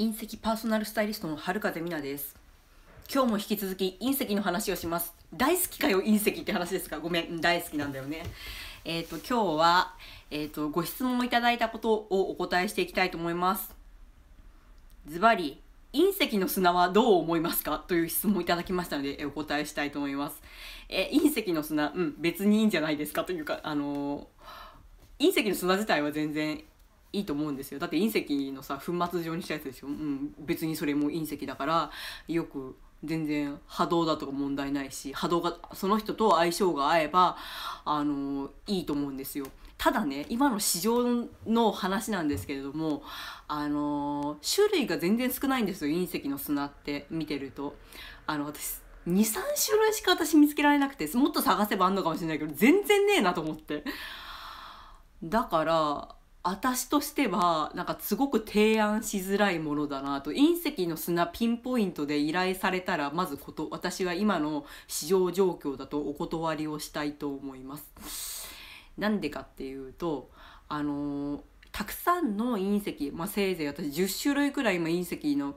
隕石パーソナルスタイリストの春風美奈です今日も引き続き隕石の話をします大好きかよ隕石って話ですかごめん大好きなんだよねえっ、ー、と今日はえっ、ー、とご質問をいただいたことをお答えしていきたいと思いますズバリ隕石の砂はどう思いますかという質問をいただきましたのでお答えしたいと思いますえ隕石の砂うん別にいいんじゃないですかというかあのー隕石の砂自体は全然いいと思うんですよだって隕石のさ粉末状にしたやつですよ、うん、別にそれも隕石だからよく全然波動だとか問題ないし波動がその人と相性が合えばあのいいと思うんですよ。ただね今の市場の話なんですけれどもあの種類が全然少ないんですよ隕石の砂って見てると。あの私23種類しか私見つけられなくてもっと探せばあんのかもしれないけど全然ねえなと思ってだから私としてはなんかすごく提案しづらいものだなと隕石の砂ピンポイントで依頼されたらまずこと私は今の市場状況だとお断りをしたいと思います。なんでかっていうとあのたくさんの隕石、まあ、せいぜい私10種類くらい今隕石の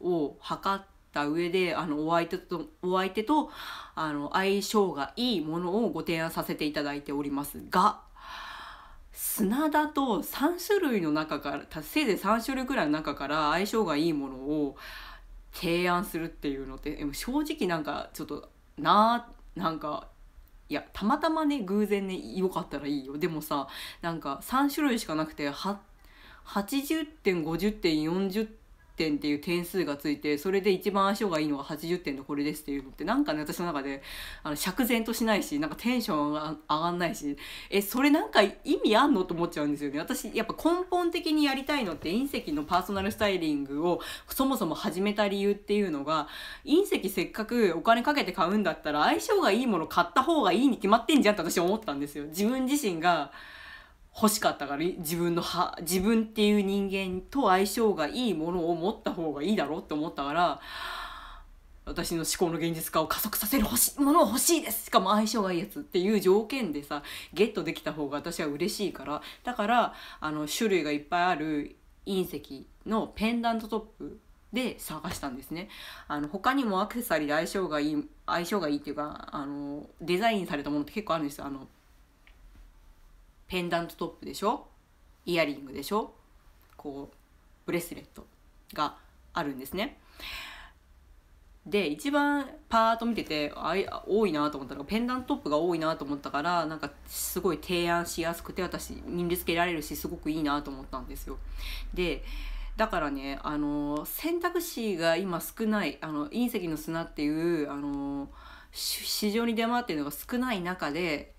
を測った上であのお相手とお相手とあの相性がいいものをご提案させていただいておりますが砂田と3種類の中からせいぜい3種類くらいの中から相性がいいものを提案するっていうのって正直なんかちょっとななんかいやたまたまね偶然ね良かったらいいよでもさなんか3種類しかなくて8 80点50点40点っていう点数がついてそれで一番相性がいいのが80点のこれですっていうのってなんかね私の中であの釈然としないしなんかテンションが上がんないしえそれなんか意味あんのと思っちゃうんですよね私やっぱ根本的にやりたいのって隕石のパーソナルスタイリングをそもそも始めた理由っていうのが隕石せっかくお金かけて買うんだったら相性がいいもの買った方がいいに決まってんじゃんって私思ったんですよ。自分自身が欲しかったから自分の歯自分っていう人間と相性がいいものを持った方がいいだろうって思ったから私の思考の現実化を加速させる欲しものを欲しいですしかも相性がいいやつっていう条件でさゲットできた方が私は嬉しいからだからあの種類がいっぱいある隕石のペンダントトップで探したんですねあの他にもアクセサリーで相性がいい相性がいいっていうかあのデザインされたものって結構あるんですよあのペンダントトップでしょイヤリングでしょこうブレスレットがあるんですね。で一番パーッと見ててあい多いなと思ったのがペンダントトップが多いなと思ったからなんかすごい提案しやすくて私身につけられるしすごくいいなと思ったんですよ。でだからねあの選択肢が今少ないあの隕石の砂っていうあの市場に出回ってるのが少ない中で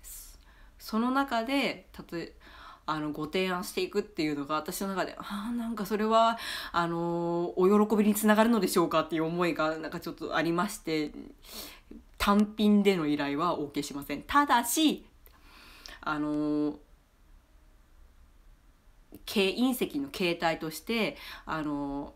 その中でたとえあのご提案していくっていうのが私の中であなんかそれはあのお喜びにつながるのでしょうかっていう思いがなんかちょっとありまして単品での依頼は OK しません。ただしあの隕石の形態としてあの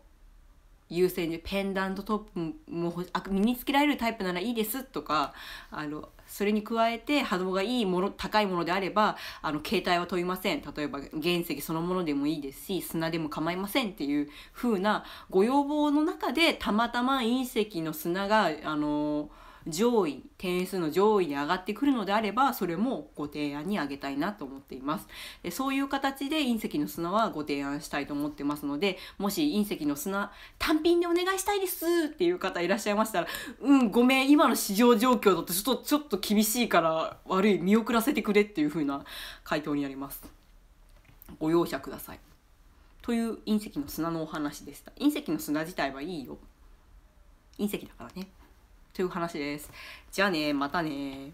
優先にペンダントトップも身につけられるタイプならいいですとかあのそれに加えて波動がいいもの高いものであればあの携帯は問いません例えば原石そのものでもいいですし砂でも構いませんっていう風なご要望の中でたまたま隕石の砂があのー上位点数の上位で上がってくるのであればそれもご提案にあげたいなと思っていますでそういう形で隕石の砂はご提案したいと思ってますのでもし隕石の砂単品でお願いしたいですっていう方いらっしゃいましたらうんごめん今の市場状況だとちょっとちょっと厳しいから悪い見送らせてくれっていう風な回答になりますご容赦くださいという隕石の砂のお話でした隕石の砂自体はいいよ隕石だからねという話です。じゃあね、またね。